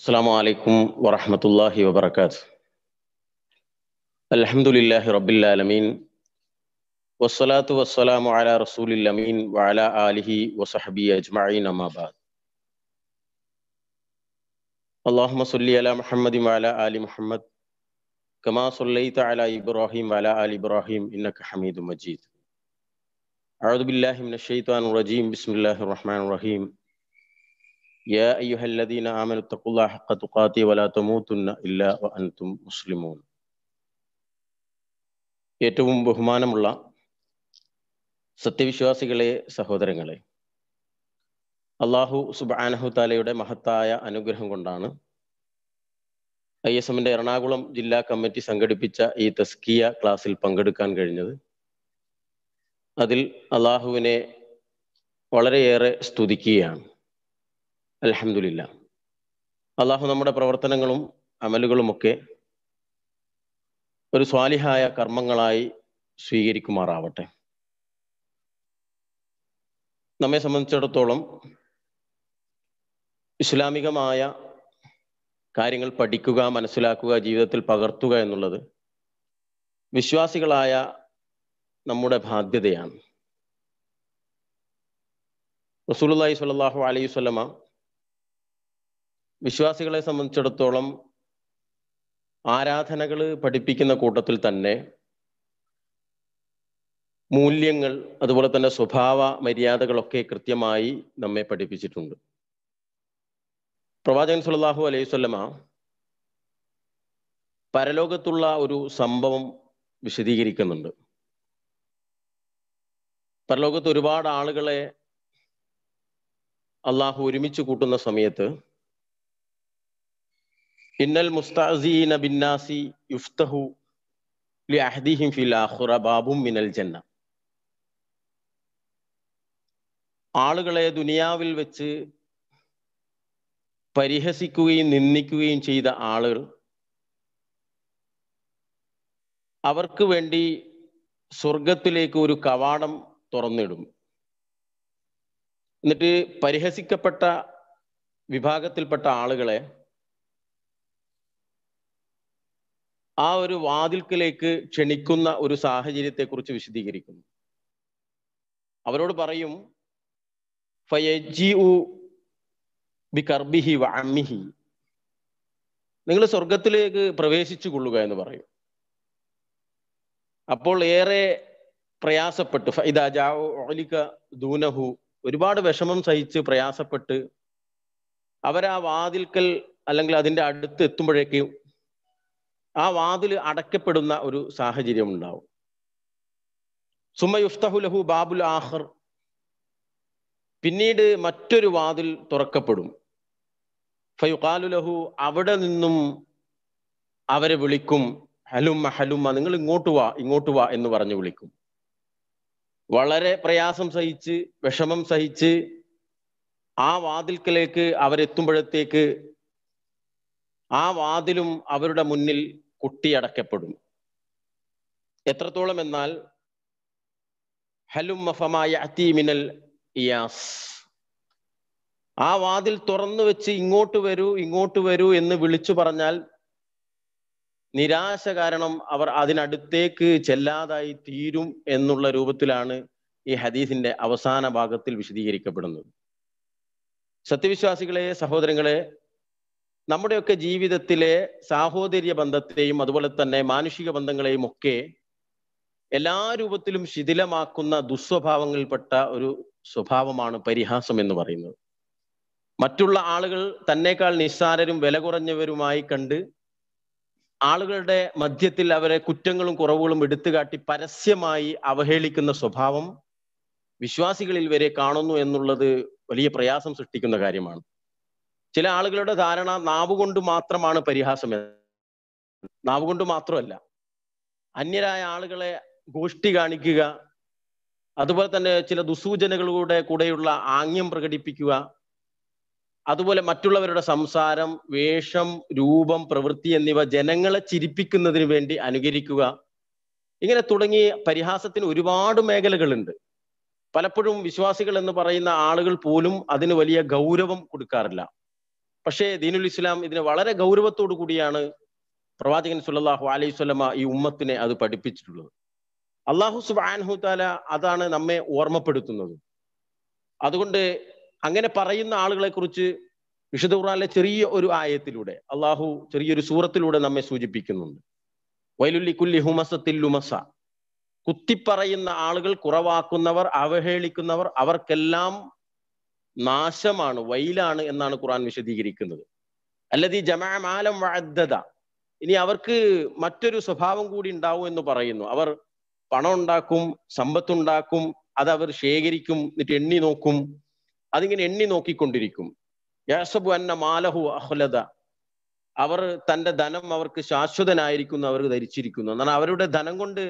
السلام عليكم ورحمة الله وبركاته الحمد لله رب العالمين والصلاة والسلام على رسول الأمين وعلى آله وصحبه أجمعين ما بعد اللهم صل على محمد وعلى آل محمد كما صليت على إبراهيم وعلى آل إبراهيم إنك حميد مجيد أعوذ بالله من الشيطان الرجيم بسم الله الرحمن الرحيم يا أيها الذين آمنوا اتقوا الله حق تقاته ولا تموتن إلا وأنتم مسلمون ഏറ്റവും ബഹുമാനമുള്ള സത്യവിശ്വാസികളെ സഹോദരങ്ങളെ അള്ളാഹു സുബാനഹു താലയുടെ മഹത്തായ അനുഗ്രഹം കൊണ്ടാണ് ഐ എസ് എമ്മിൻ്റെ എറണാകുളം ജില്ലാ കമ്മിറ്റി സംഘടിപ്പിച്ച ഈ തസ്കിയ ക്ലാസ്സിൽ പങ്കെടുക്കാൻ കഴിഞ്ഞത് അതിൽ അള്ളാഹുവിനെ വളരെയേറെ സ്തുതിക്കുകയാണ് അലഹമില്ല അള്ളാഹു നമ്മുടെ പ്രവർത്തനങ്ങളും അമലുകളുമൊക്കെ ഒരു സ്വാലിഹായ കർമ്മങ്ങളായി സ്വീകരിക്കുമാറാവട്ടെ നമ്മെ സംബന്ധിച്ചിടത്തോളം ഇസ്ലാമികമായ കാര്യങ്ങൾ പഠിക്കുക മനസ്സിലാക്കുക ജീവിതത്തിൽ പകർത്തുക എന്നുള്ളത് വിശ്വാസികളായ നമ്മുടെ ബാധ്യതയാണ് റസൂൽ സ്വല്ലല്ലാഹു അലൈഹി വസല്ലമ വിശ്വാസികളെ സംബന്ധിച്ചിടത്തോളം ആരാധനകൾ പഠിപ്പിക്കുന്ന കൂട്ടത്തിൽ തന്നെ മൂല്യങ്ങൾ അതുപോലെ തന്നെ സ്വഭാവ മര്യാദകളൊക്കെ കൃത്യമായി നമ്മെ പഠിപ്പിച്ചിട്ടുണ്ട് പ്രവാചകൻ സുല്ലാഹു അലൈവല്ലമ പരലോകത്തുള്ള ഒരു സംഭവം വിശദീകരിക്കുന്നുണ്ട് പരലോകത്ത് ഒരുപാട് ആളുകളെ അള്ളാഹു ഒരുമിച്ച് കൂട്ടുന്ന സമയത്ത് ഇന്നൽ മുസ്താസീന ബിന്നാസി യുഫ്തഹു ലി ഫിൽ ആഖുറ ബാബും മിനൽ ജന്ന ആളുകളെ ദുനിയാവിൽ വെച്ച് പരിഹസിക്കുകയും നിന്ദിക്കുകയും ചെയ്ത ആളുകൾ അവർക്ക് വേണ്ടി സ്വർഗത്തിലേക്ക് ഒരു കവാടം തുറന്നിടും എന്നിട്ട് പരിഹസിക്കപ്പെട്ട വിഭാഗത്തിൽപ്പെട്ട ആളുകളെ ആ ഒരു വാതിൽക്കലേക്ക് ക്ഷണിക്കുന്ന ഒരു കുറിച്ച് വിശദീകരിക്കുന്നു അവരോട് പറയും വഅമ്മിഹി നിങ്ങൾ സ്വർഗത്തിലേക്ക് പ്രവേശിച്ചു കൊള്ളുക എന്ന് പറയും അപ്പോൾ ഏറെ പ്രയാസപ്പെട്ടു ഫൈദാജാലിക ദൂനഹു ഒരുപാട് വിഷമം സഹിച്ച് പ്രയാസപ്പെട്ട് അവരാ വാതിൽക്കൽ അല്ലെങ്കിൽ അതിൻ്റെ അടുത്ത് എത്തുമ്പോഴേക്കും ആ വാതിൽ അടയ്ക്കപ്പെടുന്ന ഒരു സാഹചര്യം ഉണ്ടാവും ലഹു ബാബുൽ ആഹർ പിന്നീട് മറ്റൊരു വാതിൽ തുറക്കപ്പെടും ലഹു അവിടെ നിന്നും അവരെ വിളിക്കും ഹലുമ്മ ഹലുമ്മ നിങ്ങൾ ഇങ്ങോട്ട് വാ ഇങ്ങോട്ട് വാ എന്ന് പറഞ്ഞു വിളിക്കും വളരെ പ്രയാസം സഹിച്ച് വിഷമം സഹിച്ച് ആ വാതിൽക്കലേക്ക് അവരെത്തുമ്പോഴത്തേക്ക് ആ വാതിലും അവരുടെ മുന്നിൽ കുട്ടിയടക്കപ്പെടും എത്രത്തോളം എന്നാൽ ഹലും മഫമായ അത്തീമിനൽ ഇയാസ് ആ വാതിൽ തുറന്നു വെച്ച് ഇങ്ങോട്ട് വരൂ ഇങ്ങോട്ട് വരൂ എന്ന് വിളിച്ചു പറഞ്ഞാൽ നിരാശ കാരണം അവർ അതിനടുത്തേക്ക് ചെല്ലാതായി തീരും എന്നുള്ള രൂപത്തിലാണ് ഈ ഹദീസിന്റെ അവസാന ഭാഗത്തിൽ വിശദീകരിക്കപ്പെടുന്നത് സത്യവിശ്വാസികളെ സഹോദരങ്ങളെ നമ്മുടെയൊക്കെ ജീവിതത്തിലെ സാഹോദര്യ ബന്ധത്തെയും അതുപോലെ തന്നെ മാനുഷിക ബന്ധങ്ങളെയും ഒക്കെ എല്ലാ രൂപത്തിലും ശിഥിലമാക്കുന്ന ദുസ്വഭാവങ്ങളിൽപ്പെട്ട ഒരു സ്വഭാവമാണ് പരിഹാസം എന്ന് പറയുന്നത് മറ്റുള്ള ആളുകൾ തന്നെക്കാൾ നിസ്സാരരും വില കുറഞ്ഞവരുമായി കണ്ട് ആളുകളുടെ മധ്യത്തിൽ അവരെ കുറ്റങ്ങളും കുറവുകളും എടുത്തുകാട്ടി പരസ്യമായി അവഹേളിക്കുന്ന സ്വഭാവം വിശ്വാസികളിൽ വരെ കാണുന്നു എന്നുള്ളത് വലിയ പ്രയാസം സൃഷ്ടിക്കുന്ന കാര്യമാണ് ചില ആളുകളുടെ ധാരണ നാവ് കൊണ്ട് മാത്രമാണ് പരിഹാസം നാവ് കൊണ്ട് മാത്രമല്ല അന്യരായ ആളുകളെ ഗോഷ്ടി കാണിക്കുക അതുപോലെ തന്നെ ചില ദുസൂചനകളുടെ കൂടെയുള്ള ആംഗ്യം പ്രകടിപ്പിക്കുക അതുപോലെ മറ്റുള്ളവരുടെ സംസാരം വേഷം രൂപം പ്രവൃത്തി എന്നിവ ജനങ്ങളെ ചിരിപ്പിക്കുന്നതിന് വേണ്ടി അനുകരിക്കുക ഇങ്ങനെ തുടങ്ങി പരിഹാസത്തിന് ഒരുപാട് മേഖലകളുണ്ട് പലപ്പോഴും വിശ്വാസികൾ എന്ന് പറയുന്ന ആളുകൾ പോലും അതിന് വലിയ ഗൗരവം കൊടുക്കാറില്ല പക്ഷേ ദീനുൽ ഇസ്ലാം ഇതിനെ വളരെ ഗൗരവത്തോടു കൂടിയാണ് പ്രവാചകൻ സുല്ലാഹു അലൈഹി സ്വലമ ഈ ഉമ്മത്തിനെ അത് പഠിപ്പിച്ചിട്ടുള്ളത് അള്ളാഹു സുബാൻഹു താല അതാണ് നമ്മെ ഓർമ്മപ്പെടുത്തുന്നത് അതുകൊണ്ട് അങ്ങനെ പറയുന്ന ആളുകളെ കുറിച്ച് വിശുദ്ധ ഖുർആാനിലെ ചെറിയ ഒരു ആയത്തിലൂടെ അള്ളാഹു ചെറിയൊരു സൂറത്തിലൂടെ നമ്മെ സൂചിപ്പിക്കുന്നുണ്ട് വൈലുല്ലി കുല്ലി ഹുമസ തില്ലുമസ കുത്തിപ്പറയുന്ന ആളുകൾ കുറവാക്കുന്നവർ അവഹേളിക്കുന്നവർ അവർക്കെല്ലാം നാശമാണ് വൈലാണ് എന്നാണ് ഖുറാൻ വിശദീകരിക്കുന്നത് അല്ലത് ഈ ജമാ മാലം ഇനി അവർക്ക് മറ്റൊരു സ്വഭാവം കൂടി ഉണ്ടാവും എന്ന് പറയുന്നു അവർ പണം ഉണ്ടാക്കും സമ്പത്തുണ്ടാക്കും അത് അവർ ശേഖരിക്കും എന്നിട്ട് എണ്ണി നോക്കും അതിങ്ങനെ എണ്ണി നോക്കിക്കൊണ്ടിരിക്കും യാസബു അന്ന മാലഹു അഹ്ലത അവർ തന്റെ ധനം അവർക്ക് ശാശ്വതനായിരിക്കുന്നു അവർ ധരിച്ചിരിക്കുന്നു എന്നാൽ അവരുടെ ധനം കൊണ്ട്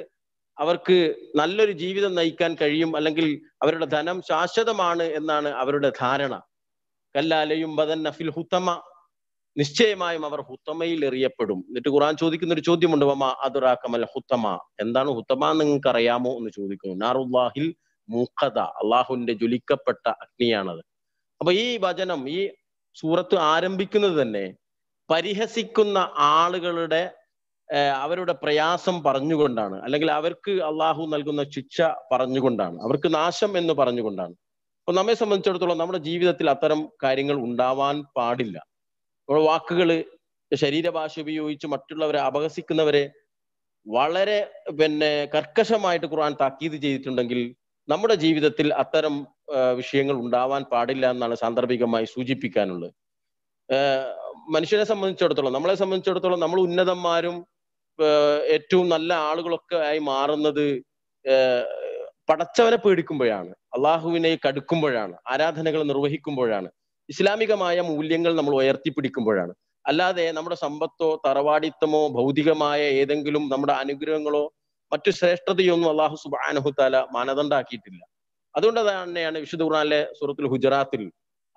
അവർക്ക് നല്ലൊരു ജീവിതം നയിക്കാൻ കഴിയും അല്ലെങ്കിൽ അവരുടെ ധനം ശാശ്വതമാണ് എന്നാണ് അവരുടെ ധാരണ കല്ലാലയും ബദൻ നഫിൽ ഹുത്തമ നിശ്ചയമായും അവർ ഹുത്തമയിൽ എറിയപ്പെടും എന്നിട്ട് ഖുറാൻ ചോദിക്കുന്ന ഒരു ചോദ്യമുണ്ട് മമ അതുറാക്കമൽ ഹുത്തമ എന്താണ് ഹുത്തമ നിങ്ങൾക്ക് അറിയാമോ എന്ന് ചോദിക്കുന്നു നാറുല്ലാഹിൽ മൂഖത അള്ളാഹുവിന്റെ ജ്വലിക്കപ്പെട്ട അഗ്നിയാണത് അപ്പൊ ഈ വചനം ഈ സൂറത്ത് ആരംഭിക്കുന്നത് തന്നെ പരിഹസിക്കുന്ന ആളുകളുടെ അവരുടെ പ്രയാസം പറഞ്ഞുകൊണ്ടാണ് അല്ലെങ്കിൽ അവർക്ക് അള്ളാഹു നൽകുന്ന ശിക്ഷ പറഞ്ഞുകൊണ്ടാണ് അവർക്ക് നാശം എന്ന് പറഞ്ഞുകൊണ്ടാണ് അപ്പൊ നമ്മെ സംബന്ധിച്ചിടത്തോളം നമ്മുടെ ജീവിതത്തിൽ അത്തരം കാര്യങ്ങൾ ഉണ്ടാവാൻ പാടില്ല നമ്മുടെ വാക്കുകൾ ശരീരഭാഷ ഉപയോഗിച്ച് മറ്റുള്ളവരെ അപഹസിക്കുന്നവരെ വളരെ പിന്നെ കർക്കശമായിട്ട് ഖുർആൻ താക്കീത് ചെയ്തിട്ടുണ്ടെങ്കിൽ നമ്മുടെ ജീവിതത്തിൽ അത്തരം വിഷയങ്ങൾ ഉണ്ടാവാൻ പാടില്ല എന്നാണ് സാന്ദർഭികമായി സൂചിപ്പിക്കാനുള്ളത് മനുഷ്യനെ സംബന്ധിച്ചിടത്തോളം നമ്മളെ സംബന്ധിച്ചിടത്തോളം നമ്മൾ ഉന്നതന്മാരും ഏറ്റവും നല്ല ആളുകളൊക്കെ ആയി മാറുന്നത് പടച്ചവനെ പേടിക്കുമ്പോഴാണ് അള്ളാഹുവിനെ കടുക്കുമ്പോഴാണ് ആരാധനകൾ നിർവഹിക്കുമ്പോഴാണ് ഇസ്ലാമികമായ മൂല്യങ്ങൾ നമ്മൾ ഉയർത്തിപ്പിടിക്കുമ്പോഴാണ് അല്ലാതെ നമ്മുടെ സമ്പത്തോ തറവാടിത്തമോ ഭൗതികമായ ഏതെങ്കിലും നമ്മുടെ അനുഗ്രഹങ്ങളോ മറ്റു ശ്രേഷ്ഠതയൊന്നും അള്ളാഹു സുബാനുഹുത്താല മാനദണ്ഡാക്കിയിട്ടില്ല അതുകൊണ്ട് തന്നെയാണ് വിശുദ്ധ ഖുർആാനിലെ സൂറത്തുൽ ഹുജറാത്തിൽ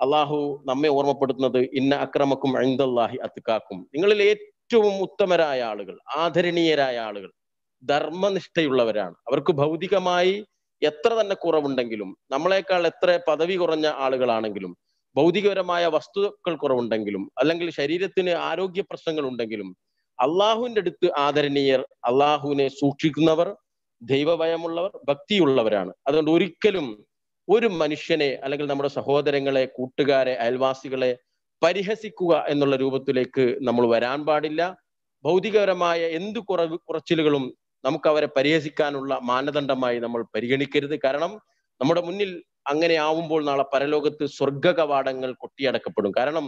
അള്ളാഹു നമ്മെ ഓർമ്മപ്പെടുത്തുന്നത് ഇന്ന അക്രമക്കും അഴിന്തല്ലാഹി അത്തുക്കാക്കും നിങ്ങളിൽ ഏറ്റവും ഉത്തമരായ ആളുകൾ ആദരണീയരായ ആളുകൾ ധർമ്മനിഷ്ഠയുള്ളവരാണ് അവർക്ക് ഭൗതികമായി എത്ര തന്നെ കുറവുണ്ടെങ്കിലും നമ്മളെക്കാൾ എത്ര പദവി കുറഞ്ഞ ആളുകളാണെങ്കിലും ഭൗതികപരമായ വസ്തുക്കൾ കുറവുണ്ടെങ്കിലും അല്ലെങ്കിൽ ശരീരത്തിന് ആരോഗ്യ പ്രശ്നങ്ങൾ ഉണ്ടെങ്കിലും അള്ളാഹുവിൻ്റെ അടുത്ത് ആദരണീയർ അള്ളാഹുവിനെ സൂക്ഷിക്കുന്നവർ ദൈവഭയമുള്ളവർ ഭക്തിയുള്ളവരാണ് അതുകൊണ്ട് ഒരിക്കലും ഒരു മനുഷ്യനെ അല്ലെങ്കിൽ നമ്മുടെ സഹോദരങ്ങളെ കൂട്ടുകാരെ അയൽവാസികളെ പരിഹസിക്കുക എന്നുള്ള രൂപത്തിലേക്ക് നമ്മൾ വരാൻ പാടില്ല ഭൗതികപരമായ എന്ത് കുറവ് കുറച്ചിലുകളും നമുക്ക് അവരെ പരിഹസിക്കാനുള്ള മാനദണ്ഡമായി നമ്മൾ പരിഗണിക്കരുത് കാരണം നമ്മുടെ മുന്നിൽ അങ്ങനെ ആവുമ്പോൾ നാളെ പരലോകത്ത് സ്വർഗ കവാടങ്ങൾ കൊട്ടിയടക്കപ്പെടും കാരണം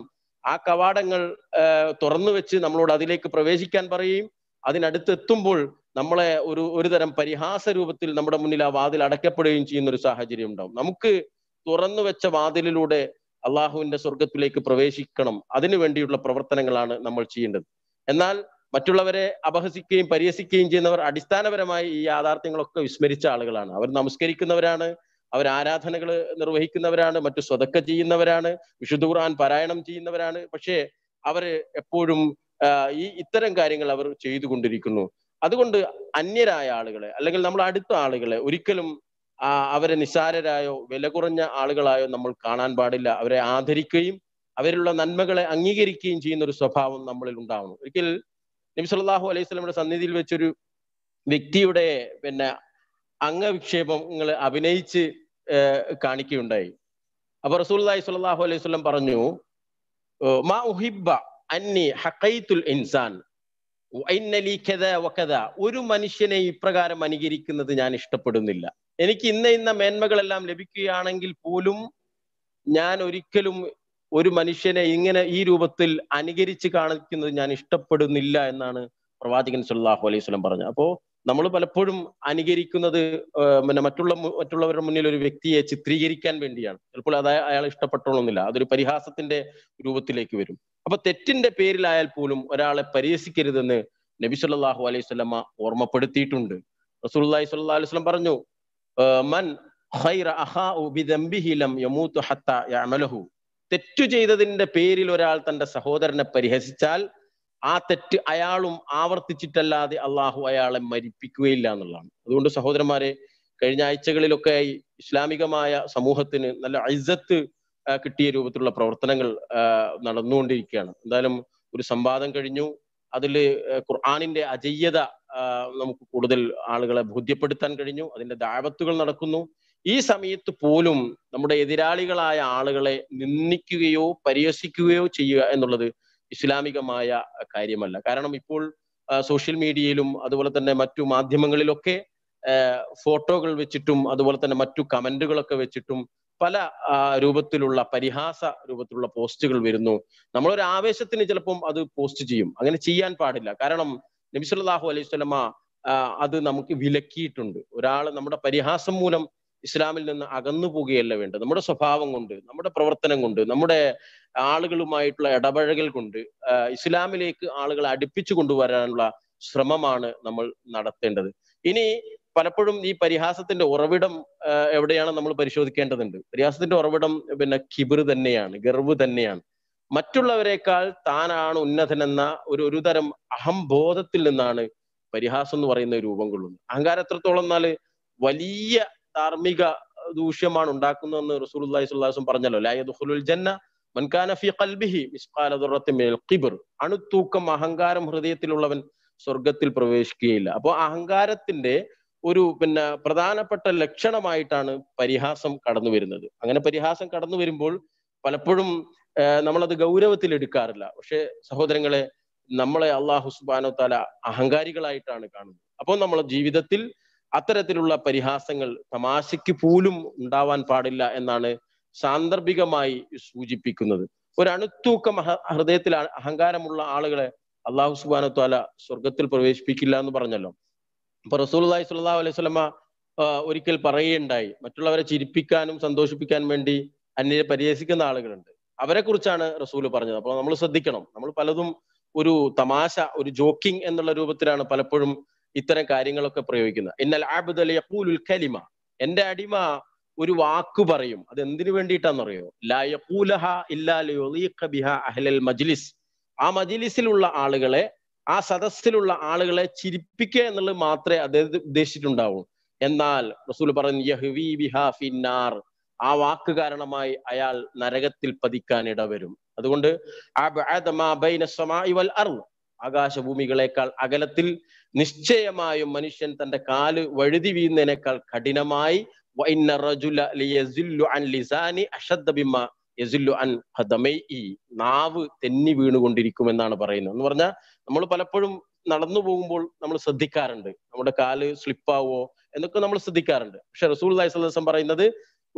ആ കവാടങ്ങൾ തുറന്നു വെച്ച് നമ്മളോട് അതിലേക്ക് പ്രവേശിക്കാൻ പറയും എത്തുമ്പോൾ നമ്മളെ ഒരു ഒരു തരം പരിഹാസ രൂപത്തിൽ നമ്മുടെ മുന്നിൽ ആ വാതിൽ അടയ്ക്കപ്പെടുകയും ചെയ്യുന്ന ഒരു സാഹചര്യം ഉണ്ടാവും നമുക്ക് തുറന്നു വെച്ച വാതിലിലൂടെ അള്ളാഹുവിന്റെ സ്വർഗത്തിലേക്ക് പ്രവേശിക്കണം അതിനു വേണ്ടിയുള്ള പ്രവർത്തനങ്ങളാണ് നമ്മൾ ചെയ്യേണ്ടത് എന്നാൽ മറ്റുള്ളവരെ അപഹസിക്കുകയും പരിഹസിക്കുകയും ചെയ്യുന്നവർ അടിസ്ഥാനപരമായി ഈ യാഥാർത്ഥ്യങ്ങളൊക്കെ വിസ്മരിച്ച ആളുകളാണ് അവർ നമസ്കരിക്കുന്നവരാണ് അവർ ആരാധനകൾ നിർവഹിക്കുന്നവരാണ് മറ്റു സ്വതക്ക ചെയ്യുന്നവരാണ് വിശുദ്ധ ഖുർആൻ പാരായണം ചെയ്യുന്നവരാണ് പക്ഷേ അവർ എപ്പോഴും ഈ ഇത്തരം കാര്യങ്ങൾ അവർ ചെയ്തുകൊണ്ടിരിക്കുന്നു അതുകൊണ്ട് അന്യരായ ആളുകളെ അല്ലെങ്കിൽ നമ്മൾ അടുത്ത ആളുകളെ ഒരിക്കലും അവരെ നിസ്സാരരായോ വില കുറഞ്ഞ ആളുകളായോ നമ്മൾ കാണാൻ പാടില്ല അവരെ ആദരിക്കുകയും അവരിലുള്ള നന്മകളെ അംഗീകരിക്കുകയും ചെയ്യുന്ന ഒരു സ്വഭാവം നമ്മളിൽ ഉണ്ടാവണം ഒരിക്കൽ നബി സല്ലല്ലാഹു അലൈഹി സ്വലമിയുടെ സന്നിധിയിൽ വെച്ചൊരു വ്യക്തിയുടെ പിന്നെ അംഗവിക്ഷേപങ്ങൾ അഭിനയിച്ച് കാണിക്കുകയുണ്ടായി അപ്പൊ റസൂല്ലായി സ്വല്ലാഹു അലൈഹി സ്വലം പറഞ്ഞു മാ ഉഹിബ അന്നി ഹക്കൈത്തുൽ ഇൻസാൻ ഒരു മനുഷ്യനെ ഇപ്രകാരം അനുകരിക്കുന്നത് ഞാൻ ഇഷ്ടപ്പെടുന്നില്ല എനിക്ക് ഇന്ന ഇന്ന മേന്മകളെല്ലാം ലഭിക്കുകയാണെങ്കിൽ പോലും ഞാൻ ഒരിക്കലും ഒരു മനുഷ്യനെ ഇങ്ങനെ ഈ രൂപത്തിൽ അനുകരിച്ച് കാണിക്കുന്നത് ഞാൻ ഇഷ്ടപ്പെടുന്നില്ല എന്നാണ് പ്രവാചകൻ സുല്ലാഹു അലൈഹി സ്വലം പറഞ്ഞത് അപ്പോൾ നമ്മൾ പലപ്പോഴും അനുകരിക്കുന്നത് പിന്നെ മറ്റുള്ള മറ്റുള്ളവരുടെ മുന്നിൽ ഒരു വ്യക്തിയെ ചിത്രീകരിക്കാൻ വേണ്ടിയാണ് ചിലപ്പോൾ അത് അയാൾ ഇഷ്ടപ്പെട്ടോളൊന്നില്ല അതൊരു പരിഹാസത്തിന്റെ രൂപത്തിലേക്ക് വരും അപ്പൊ തെറ്റിന്റെ പേരിലായാൽ പോലും ഒരാളെ പരിഹസിക്കരുതെന്ന് നബി സല്ലാഹു അലൈഹി വസല്ലമ ഓർമ്മപ്പെടുത്തിയിട്ടുണ്ട് റസൂൽ സ്വല്ലല്ലാഹു അലൈഹി സ്വലം പറഞ്ഞു മൻ ഖൈറ അഹാഉ ബിദംബിഹി ലം യമൂതു ഹത്ത യഅമലഹു തെറ്റു ചെയ്തതിന്റെ പേരിൽ ഒരാൾ തന്റെ സഹോദരനെ പരിഹസിച്ചാൽ ആ തെറ്റ് അയാളും ആവർത്തിച്ചിട്ടല്ലാതെ അള്ളാഹു അയാളെ മരിപ്പിക്കുകയില്ല എന്നുള്ളതാണ് അതുകൊണ്ട് സഹോദരന്മാരെ കഴിഞ്ഞ ആഴ്ചകളിലൊക്കെ ഇസ്ലാമികമായ സമൂഹത്തിന് നല്ല ഐസത്ത് കിട്ടിയ രൂപത്തിലുള്ള പ്രവർത്തനങ്ങൾ നടന്നുകൊണ്ടിരിക്കുകയാണ് എന്തായാലും ഒരു സംവാദം കഴിഞ്ഞു അതിൽ ഖുർആാനിന്റെ അജയ്യത നമുക്ക് കൂടുതൽ ആളുകളെ ബോധ്യപ്പെടുത്താൻ കഴിഞ്ഞു അതിന്റെ ദാപത്തുകൾ നടക്കുന്നു ഈ സമയത്ത് പോലും നമ്മുടെ എതിരാളികളായ ആളുകളെ നിന്ദിക്കുകയോ പരിഹസിക്കുകയോ ചെയ്യുക എന്നുള്ളത് ഇസ്ലാമികമായ കാര്യമല്ല കാരണം ഇപ്പോൾ സോഷ്യൽ മീഡിയയിലും അതുപോലെ തന്നെ മറ്റു മാധ്യമങ്ങളിലൊക്കെ ഫോട്ടോകൾ വെച്ചിട്ടും അതുപോലെ തന്നെ മറ്റു കമന്റുകളൊക്കെ വെച്ചിട്ടും പല രൂപത്തിലുള്ള പരിഹാസ രൂപത്തിലുള്ള പോസ്റ്റുകൾ വരുന്നു നമ്മളൊരു ആവേശത്തിന് ചിലപ്പം അത് പോസ്റ്റ് ചെയ്യും അങ്ങനെ ചെയ്യാൻ പാടില്ല കാരണം നബിസുല്ലാഹു അലൈഹി സ്വലമ അത് നമുക്ക് വിലക്കിയിട്ടുണ്ട് ഒരാൾ നമ്മുടെ പരിഹാസം മൂലം ഇസ്ലാമിൽ നിന്ന് അകന്നു പോവുകയല്ല വേണ്ടത് നമ്മുടെ സ്വഭാവം കൊണ്ട് നമ്മുടെ പ്രവർത്തനം കൊണ്ട് നമ്മുടെ ആളുകളുമായിട്ടുള്ള ഇടപഴകൽ കൊണ്ട് ഇസ്ലാമിലേക്ക് ആളുകളെ അടുപ്പിച്ചു കൊണ്ടുവരാനുള്ള ശ്രമമാണ് നമ്മൾ നടത്തേണ്ടത് ഇനി പലപ്പോഴും ഈ പരിഹാസത്തിന്റെ ഉറവിടം എവിടെയാണ് നമ്മൾ പരിശോധിക്കേണ്ടതുണ്ട് പരിഹാസത്തിന്റെ ഉറവിടം പിന്നെ കിബിർ തന്നെയാണ് ഗർവ് തന്നെയാണ് മറ്റുള്ളവരെക്കാൾ താനാണ് ഉന്നതനെന്ന ഒരു ഒരു ഒരുതരം അഹംബോധത്തിൽ നിന്നാണ് പരിഹാസം എന്ന് പറയുന്ന രൂപം കൊള്ളുന്നത് അഹങ്കാരം എത്രത്തോളം എന്നാൽ വലിയ ധാർമ്മിക ദൂഷ്യമാണ് ഉണ്ടാക്കുന്നതെന്ന് അലൈഹി വസല്ലം പറഞ്ഞല്ലോ ലായദുഹുലുൽ ജന്ന മൻകാന ഫി കൽബിഹി ഖിബർ അണുത്തൂക്കം അഹങ്കാരം ഹൃദയത്തിലുള്ളവൻ സ്വർഗത്തിൽ പ്രവേശിക്കുകയില്ല അപ്പോൾ അഹങ്കാരത്തിന്റെ ഒരു പിന്നെ പ്രധാനപ്പെട്ട ലക്ഷണമായിട്ടാണ് പരിഹാസം കടന്നു വരുന്നത് അങ്ങനെ പരിഹാസം കടന്നു വരുമ്പോൾ പലപ്പോഴും നമ്മളത് ഗൗരവത്തിൽ എടുക്കാറില്ല പക്ഷെ സഹോദരങ്ങളെ നമ്മളെ അള്ളാഹു സുബാനോ താല അഹങ്കാരികളായിട്ടാണ് കാണുന്നത് അപ്പോൾ നമ്മൾ ജീവിതത്തിൽ അത്തരത്തിലുള്ള പരിഹാസങ്ങൾ തമാശയ്ക്ക് പോലും ഉണ്ടാവാൻ പാടില്ല എന്നാണ് സാന്ദർഭികമായി സൂചിപ്പിക്കുന്നത് ഒരു അണുത്തൂക്കം ഹൃദയത്തിൽ അഹങ്കാരമുള്ള ആളുകളെ അള്ളാഹു സുബാനോ താല സ്വർഗത്തിൽ പ്രവേശിപ്പിക്കില്ല എന്ന് പറഞ്ഞല്ലോ അപ്പൊ റസൂൽ അള്ളാഹി സുല്ലാ അലൈഹി സ്വലമ ഒരിക്കൽ പറയുകയുണ്ടായി മറ്റുള്ളവരെ ചിരിപ്പിക്കാനും സന്തോഷിപ്പിക്കാനും വേണ്ടി അന്യരെ പരിഹസിക്കുന്ന ആളുകളുണ്ട് അവരെ കുറിച്ചാണ് റസൂല് പറഞ്ഞത് അപ്പോൾ നമ്മൾ ശ്രദ്ധിക്കണം നമ്മൾ പലതും ഒരു തമാശ ഒരു ജോക്കിംഗ് എന്നുള്ള രൂപത്തിലാണ് പലപ്പോഴും ഇത്തരം കാര്യങ്ങളൊക്കെ പ്രയോഗിക്കുന്നത് എന്നാൽ ആബുദൽ യപ്പൂലുൽ കലിമ എന്റെ അടിമ ഒരു വാക്ക് പറയും അത് എന്തിനു വേണ്ടിയിട്ടാണെന്നറിയോ ലയപൂലഹ ഇല്ലാലിഹ അഹ്ലൽ മജ്ലിസ് ആ മജ്ലിസിലുള്ള ആളുകളെ ആ സദസ്സിലുള്ള ആളുകളെ ചിരിപ്പിക്കുക എന്നുള്ളത് മാത്രമേ അദ്ദേഹം ഉദ്ദേശിച്ചിട്ടുണ്ടാവൂ എന്നാൽ റസൂൽ പറഞ്ഞു യഹ്വി ബിഹാ ഫിന്നാർ ആ വാക്ക് കാരണമായി അയാൾ നരകത്തിൽ പതിക്കാൻ ഇടവരും അതുകൊണ്ട് ആകാശഭൂമികളെക്കാൾ അകലത്തിൽ നിശ്ചയമായും മനുഷ്യൻ തന്റെ കാല് വഴുതി വീഴുന്നതിനേക്കാൾ കഠിനമായി നാവ് തെന്നി വീണുകൊണ്ടിരിക്കുമെന്നാണ് പറയുന്നത് എന്ന് പറഞ്ഞാൽ നമ്മൾ പലപ്പോഴും നടന്നു പോകുമ്പോൾ നമ്മൾ ശ്രദ്ധിക്കാറുണ്ട് നമ്മുടെ കാല് സ്ലിപ്പാവോ എന്നൊക്കെ നമ്മൾ ശ്രദ്ധിക്കാറുണ്ട് പക്ഷെ റസൂൽ അലൈഹി വസല്ലം പറയുന്നത്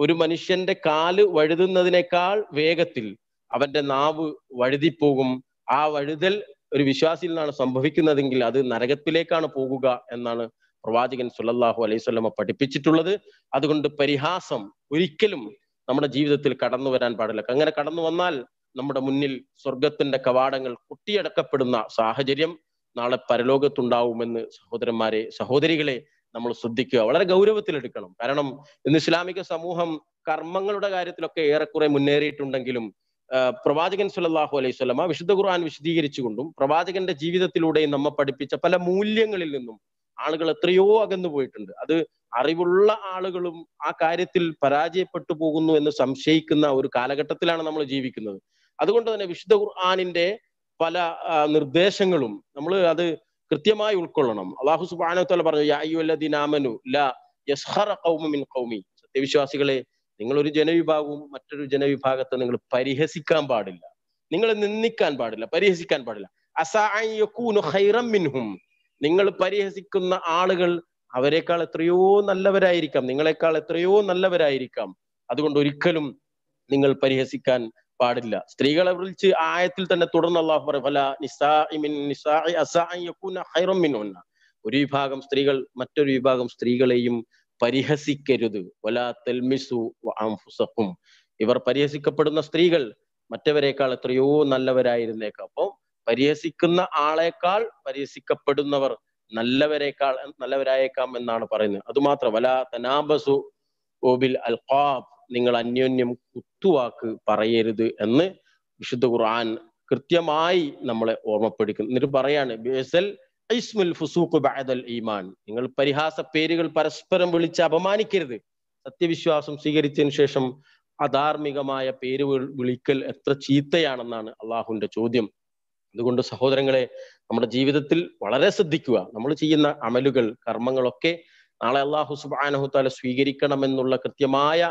ഒരു മനുഷ്യന്റെ കാല് വഴുതുന്നതിനേക്കാൾ വേഗത്തിൽ അവന്റെ നാവ് വഴുതിപ്പോകും ആ വഴുതൽ ഒരു വിശ്വാസിയിൽ നിന്നാണ് സംഭവിക്കുന്നതെങ്കിൽ അത് നരകത്തിലേക്കാണ് പോകുക എന്നാണ് പ്രവാചകൻ സുല്ലാഹു അലൈഹി സ്വലമ പഠിപ്പിച്ചിട്ടുള്ളത് അതുകൊണ്ട് പരിഹാസം ഒരിക്കലും നമ്മുടെ ജീവിതത്തിൽ കടന്നു വരാൻ പാടില്ല അങ്ങനെ കടന്നു വന്നാൽ നമ്മുടെ മുന്നിൽ സ്വർഗത്തിന്റെ കവാടങ്ങൾ കുട്ടിയടക്കപ്പെടുന്ന സാഹചര്യം നാളെ പരലോകത്തുണ്ടാവുമെന്ന് സഹോദരന്മാരെ സഹോദരികളെ നമ്മൾ ശ്രദ്ധിക്കുക വളരെ ഗൗരവത്തിലെടുക്കണം കാരണം ഇന്ന് ഇസ്ലാമിക സമൂഹം കർമ്മങ്ങളുടെ കാര്യത്തിലൊക്കെ ഏറെക്കുറെ മുന്നേറിയിട്ടുണ്ടെങ്കിലും പ്രവാചകൻ സുല്ലാഹു അലൈഹി സ്വലമ വിശുദ്ധ ഖുർആൻ വിശദീകരിച്ചുകൊണ്ടും പ്രവാചകന്റെ ജീവിതത്തിലൂടെയും നമ്മെ പഠിപ്പിച്ച പല മൂല്യങ്ങളിൽ നിന്നും ആളുകൾ എത്രയോ അകന്നു പോയിട്ടുണ്ട് അത് അറിവുള്ള ആളുകളും ആ കാര്യത്തിൽ പരാജയപ്പെട്ടു പോകുന്നു എന്ന് സംശയിക്കുന്ന ഒരു കാലഘട്ടത്തിലാണ് നമ്മൾ ജീവിക്കുന്നത് അതുകൊണ്ട് തന്നെ വിശുദ്ധ ഖുർആാനിന്റെ പല നിർദ്ദേശങ്ങളും നമ്മൾ അത് കൃത്യമായി ഉൾക്കൊള്ളണം അള്ളാഹു സുബാനത്തോല പറഞ്ഞു യായുവല്ലദീനാമനു ലാ യസ്ഹറ കൗമി സത്യവിശ്വാസികളെ നിങ്ങൾ ഒരു ജനവിഭാഗവും മറ്റൊരു ജനവിഭാഗത്തെ നിങ്ങൾ പരിഹസിക്കാൻ പാടില്ല നിങ്ങൾ നിന്ദിക്കാൻ പാടില്ല പരിഹസിക്കാൻ പാടില്ല ഹൈറം മിൻഹും നിങ്ങൾ പരിഹസിക്കുന്ന ആളുകൾ അവരെക്കാൾ എത്രയോ നല്ലവരായിരിക്കാം നിങ്ങളെക്കാൾ എത്രയോ നല്ലവരായിരിക്കാം അതുകൊണ്ട് ഒരിക്കലും നിങ്ങൾ പരിഹസിക്കാൻ പാടില്ല സ്ത്രീകളെ വിളിച്ച് ആയത്തിൽ തന്നെ തുടർന്ന് അള്ളാഹു പറയും ഒരു വിഭാഗം സ്ത്രീകൾ മറ്റൊരു വിഭാഗം സ്ത്രീകളെയും പരിഹസിക്കരുത് വലാ ഇവർ പരിഹസിക്കപ്പെടുന്ന സ്ത്രീകൾ മറ്റവരെക്കാൾ എത്രയോ നല്ലവരായിരുന്നേക്കാം അപ്പം പരിഹസിക്കുന്ന ആളെക്കാൾ പരിഹസിക്കപ്പെടുന്നവർ നല്ലവരേക്കാൾ നല്ലവരായേക്കാം എന്നാണ് പറയുന്നത് അതുമാത്രമല്ല തനാബസു ഓബിൽ അൽഖാബ് നിങ്ങൾ അന്യോന്യം കുത്തുവാക്ക് പറയരുത് എന്ന് വിശുദ്ധ ഖുർആൻ കൃത്യമായി നമ്മളെ ഓർമ്മപ്പെടുക്കുന്നു എന്നിട്ട് പറയാണ് ഐസ്മുൽ ഫുസൂഖ് ബഅദൽ ഈമാൻ നിങ്ങൾ പരിഹാസ പേരുകൾ പരസ്പരം വിളിച്ച് അപമാനിക്കരുത് സത്യവിശ്വാസം സ്വീകരിച്ചതിന് ശേഷം അധാർമികമായ പേര് വിളിക്കൽ എത്ര ചീത്തയാണെന്നാണ് അള്ളാഹുവിന്റെ ചോദ്യം അതുകൊണ്ട് സഹോദരങ്ങളെ നമ്മുടെ ജീവിതത്തിൽ വളരെ ശ്രദ്ധിക്കുക നമ്മൾ ചെയ്യുന്ന അമലുകൾ കർമ്മങ്ങളൊക്കെ നാളെ അള്ളാഹു സുബാനഹുത്താല സ്വീകരിക്കണം സ്വീകരിക്കണമെന്നുള്ള കൃത്യമായ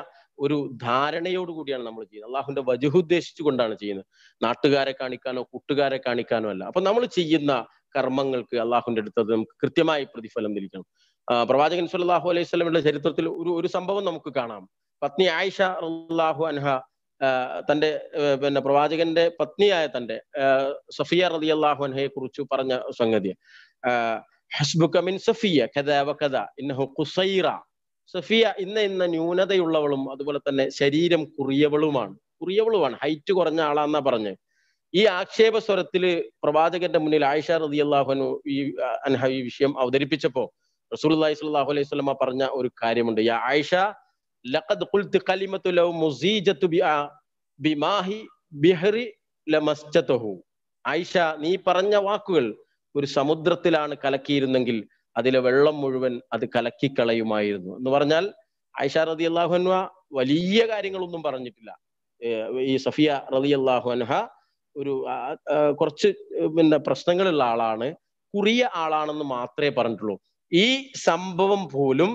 ഒരു ധാരണയോട് കൂടിയാണ് നമ്മൾ ചെയ്യുന്നത് അള്ളാഹുവിന്റെ വജുഹ് ഉദ്ദേശിച്ചു കൊണ്ടാണ് ചെയ്യുന്നത് നാട്ടുകാരെ കാണിക്കാനോ കൂട്ടുകാരെ കാണിക്കാനോ അല്ല അപ്പൊ നമ്മൾ ചെയ്യുന്ന കർമ്മങ്ങൾക്ക് അള്ളാഹുവിന്റെ അടുത്തത് നമുക്ക് കൃത്യമായി പ്രതിഫലം ലഭിക്കണം പ്രവാചകൻ സല്ലാഹു അലൈഹി സ്വലമിന്റെ ചരിത്രത്തിൽ ഒരു ഒരു സംഭവം നമുക്ക് കാണാം പത്നി ആയിഷ അള്ളാഹു അൻഹ തന്റെ പിന്നെ പ്രവാചകന്റെ പത്നിയായ തന്റെ സഫിയ റളിയല്ലാഹു അള്ളാഹു അൻഹയെ കുറിച്ച് പറഞ്ഞ സംഗതി ഹസ്ബുക്കമിൻ സഫിയ കഥ വകദാ കഥ ഇന്നഹു കുസൈറ സഫിയ ഇന്ന് ഇന്ന് ന്യൂനതയുള്ളവളും അതുപോലെ തന്നെ ശരീരം കുറിയവളുമാണ് കുറിയവളുമാണ് ഹൈറ്റ് കുറഞ്ഞ ആളാന്നാ പറഞ്ഞ് ഈ ആക്ഷേപ സ്വരത്തില് പ്രവാചകന്റെ മുന്നിൽ ആയിഷ റതി അള്ളാഹുനു ഈ അൻഹ ഈ വിഷയം അവതരിപ്പിച്ചപ്പോ റസൂൽ അള്ളഹി അലൈഹി സ്വലമ പറഞ്ഞ ഒരു കാര്യമുണ്ട് യാ ആയിഷ ലഖദ് കലിമത്തു ലൗ ബിമാഹി ലമസ്ജതഹു ആയിഷ നീ പറഞ്ഞ വാക്കുകൾ ഒരു സമുദ്രത്തിലാണ് കലക്കിയിരുന്നെങ്കിൽ അതിലെ വെള്ളം മുഴുവൻ അത് കലക്കിക്കളയുമായിരുന്നു എന്ന് പറഞ്ഞാൽ ആയിഷ റതി അള്ളാഹുഅൻഹ വലിയ കാര്യങ്ങളൊന്നും പറഞ്ഞിട്ടില്ല ഈ സഫിയ റതി അള്ളാഹുഅൻഹ ഒരു കുറച്ച് പിന്നെ പ്രശ്നങ്ങളുള്ള ആളാണ് കുറിയ ആളാണെന്ന് മാത്രമേ പറഞ്ഞിട്ടുള്ളൂ ഈ സംഭവം പോലും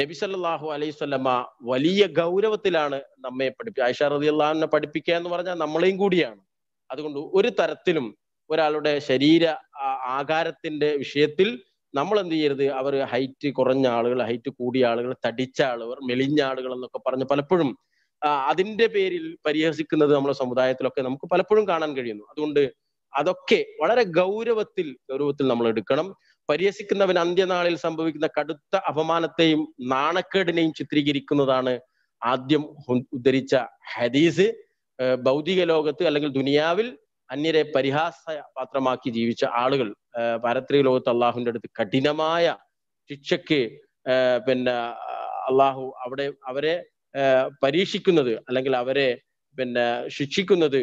നബി സല്ലാഹു അലൈഹി സ്വല്ലമ്മ വലിയ ഗൗരവത്തിലാണ് നമ്മെ പഠിപ്പിക്കുക ആയിഷ റതി അള്ളാഹുനെ പഠിപ്പിക്കുക എന്ന് പറഞ്ഞാൽ നമ്മളെയും കൂടിയാണ് അതുകൊണ്ട് ഒരു തരത്തിലും ഒരാളുടെ ശരീര ആകാരത്തിന്റെ വിഷയത്തിൽ നമ്മൾ എന്ത് ചെയ്യരുത് അവർ ഹൈറ്റ് കുറഞ്ഞ ആളുകൾ ഹൈറ്റ് കൂടിയ ആളുകൾ തടിച്ച ആളുകൾ മെലിഞ്ഞ ആളുകൾ എന്നൊക്കെ പറഞ്ഞ് പലപ്പോഴും അതിന്റെ പേരിൽ പരിഹസിക്കുന്നത് നമ്മുടെ സമുദായത്തിലൊക്കെ നമുക്ക് പലപ്പോഴും കാണാൻ കഴിയുന്നു അതുകൊണ്ട് അതൊക്കെ വളരെ ഗൗരവത്തിൽ ഗൗരവത്തിൽ നമ്മൾ എടുക്കണം പരിഹസിക്കുന്നവൻ അന്ത്യനാളിൽ സംഭവിക്കുന്ന കടുത്ത അപമാനത്തെയും നാണക്കേടിനെയും ചിത്രീകരിക്കുന്നതാണ് ആദ്യം ഉദ്ധരിച്ച ഹദീസ് ഭൗതിക ലോകത്ത് അല്ലെങ്കിൽ ദുനിയാവിൽ അന്യരെ പരിഹാസ പാത്രമാക്കി ജീവിച്ച ആളുകൾ പാരത്രിക ലോകത്ത് അള്ളാഹുവിൻ്റെ അടുത്ത് കഠിനമായ ശിക്ഷയ്ക്ക് പിന്നെ അള്ളാഹു അവിടെ അവരെ പരീക്ഷിക്കുന്നത് അല്ലെങ്കിൽ അവരെ പിന്നെ ശിക്ഷിക്കുന്നത്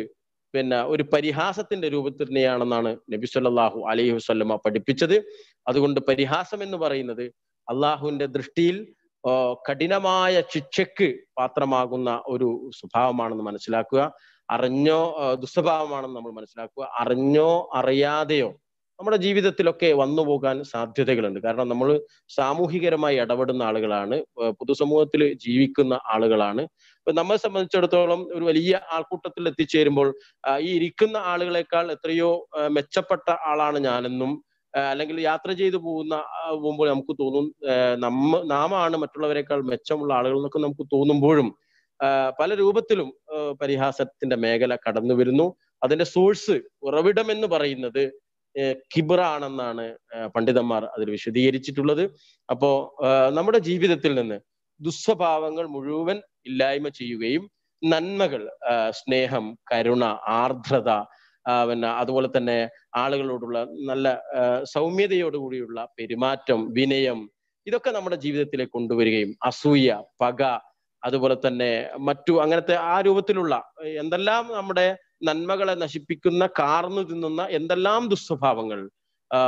പിന്നെ ഒരു പരിഹാസത്തിന്റെ രൂപത്തിൽ തന്നെയാണെന്നാണ് നബി സല്ലാഹു അലൈഹി വസ്ലമ പഠിപ്പിച്ചത് അതുകൊണ്ട് പരിഹാസം എന്ന് പറയുന്നത് അള്ളാഹുവിന്റെ ദൃഷ്ടിയിൽ കഠിനമായ ശിക്ഷയ്ക്ക് പാത്രമാകുന്ന ഒരു സ്വഭാവമാണെന്ന് മനസ്സിലാക്കുക അറിഞ്ഞോ ദുസ്വഭാവമാണെന്ന് നമ്മൾ മനസ്സിലാക്കുക അറിഞ്ഞോ അറിയാതെയോ നമ്മുടെ ജീവിതത്തിലൊക്കെ വന്നു പോകാൻ സാധ്യതകളുണ്ട് കാരണം നമ്മൾ സാമൂഹികരമായി ഇടപെടുന്ന ആളുകളാണ് പൊതുസമൂഹത്തിൽ ജീവിക്കുന്ന ആളുകളാണ് ഇപ്പൊ നമ്മെ സംബന്ധിച്ചിടത്തോളം ഒരു വലിയ ആൾക്കൂട്ടത്തിൽ എത്തിച്ചേരുമ്പോൾ ഈ ഇരിക്കുന്ന ആളുകളെക്കാൾ എത്രയോ മെച്ചപ്പെട്ട ആളാണ് ഞാനെന്നും അല്ലെങ്കിൽ യാത്ര ചെയ്തു പോകുന്ന പോകുമ്പോൾ നമുക്ക് തോന്നും നമ്മ നാമാണ് മറ്റുള്ളവരെക്കാൾ മെച്ചമുള്ള ആളുകൾ എന്നൊക്കെ നമുക്ക് തോന്നുമ്പോഴും പല രൂപത്തിലും പരിഹാസത്തിന്റെ മേഖല കടന്നു വരുന്നു അതിന്റെ സോഴ്സ് ഉറവിടം എന്ന് പറയുന്നത് കിബറാണെന്നാണ് പണ്ഡിതന്മാർ അതിൽ വിശദീകരിച്ചിട്ടുള്ളത് അപ്പോ നമ്മുടെ ജീവിതത്തിൽ നിന്ന് ദുസ്വഭാവങ്ങൾ മുഴുവൻ ഇല്ലായ്മ ചെയ്യുകയും നന്മകൾ സ്നേഹം കരുണ ആർദ്രത പിന്നെ അതുപോലെ തന്നെ ആളുകളോടുള്ള നല്ല സൗമ്യതയോടുകൂടിയുള്ള പെരുമാറ്റം വിനയം ഇതൊക്കെ നമ്മുടെ ജീവിതത്തിലേക്ക് കൊണ്ടുവരികയും അസൂയ പക അതുപോലെ തന്നെ മറ്റു അങ്ങനത്തെ ആ രൂപത്തിലുള്ള എന്തെല്ലാം നമ്മുടെ നന്മകളെ നശിപ്പിക്കുന്ന കാർന്നു തിന്നുന്ന എന്തെല്ലാം ദുസ്വഭാവങ്ങൾ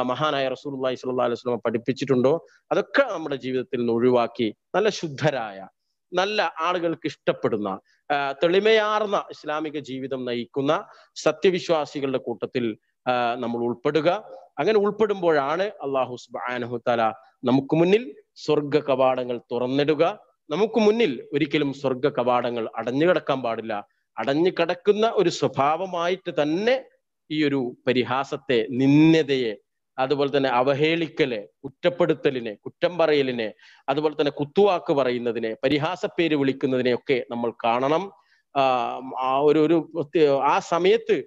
മഹാനായ റസൂലി സ്വല്ലാ അലൈഹി സ്വലമ പഠിപ്പിച്ചിട്ടുണ്ടോ അതൊക്കെ നമ്മുടെ ജീവിതത്തിൽ നിന്ന് ഒഴിവാക്കി നല്ല ശുദ്ധരായ നല്ല ആളുകൾക്ക് ഇഷ്ടപ്പെടുന്ന തെളിമയാർന്ന ഇസ്ലാമിക ജീവിതം നയിക്കുന്ന സത്യവിശ്വാസികളുടെ കൂട്ടത്തിൽ നമ്മൾ ഉൾപ്പെടുക അങ്ങനെ ഉൾപ്പെടുമ്പോഴാണ് അള്ളാഹു സുബാനഹുത്താല നമുക്ക് മുന്നിൽ സ്വർഗ കവാടങ്ങൾ തുറന്നിടുക നമുക്ക് മുന്നിൽ ഒരിക്കലും സ്വർഗ കവാടങ്ങൾ അടഞ്ഞു കിടക്കാൻ പാടില്ല അടഞ്ഞുകിടക്കുന്ന ഒരു സ്വഭാവമായിട്ട് തന്നെ ഈ ഒരു പരിഹാസത്തെ നിന്ദതയെ അതുപോലെ തന്നെ അവഹേളിക്കല് കുറ്റപ്പെടുത്തലിനെ കുറ്റം പറയലിനെ അതുപോലെ തന്നെ കുത്തുവാക്ക് പറയുന്നതിനെ പരിഹാസപ്പേര് ഒക്കെ നമ്മൾ കാണണം ആ ഒരു ഒരു ആ സമയത്ത്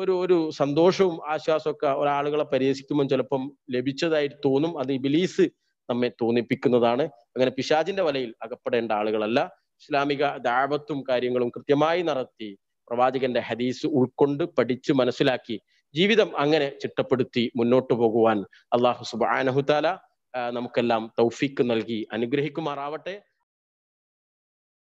ഒരു ഒരു സന്തോഷവും ആശ്വാസമൊക്കെ ഒരാളുകളെ പരിഹസിക്കുമ്പോൾ ചിലപ്പം ലഭിച്ചതായിട്ട് തോന്നും അത് ഇബിലീസ് നമ്മെ തോന്നിപ്പിക്കുന്നതാണ് അങ്ങനെ പിശാചിന്റെ വലയിൽ അകപ്പെടേണ്ട ആളുകളല്ല ഇസ്ലാമിക ദാവത്തും കാര്യങ്ങളും കൃത്യമായി നടത്തി പ്രവാചകന്റെ ഹദീസ് ഉൾക്കൊണ്ട് പഠിച്ച് മനസ്സിലാക്കി ജീവിതം അങ്ങനെ ചിട്ടപ്പെടുത്തി മുന്നോട്ട് പോകുവാൻ അള്ളാഹു സുബാനഹുത്താല നമുക്കെല്ലാം തൗഫീക്ക് നൽകി അനുഗ്രഹിക്കുമാറാവട്ടെ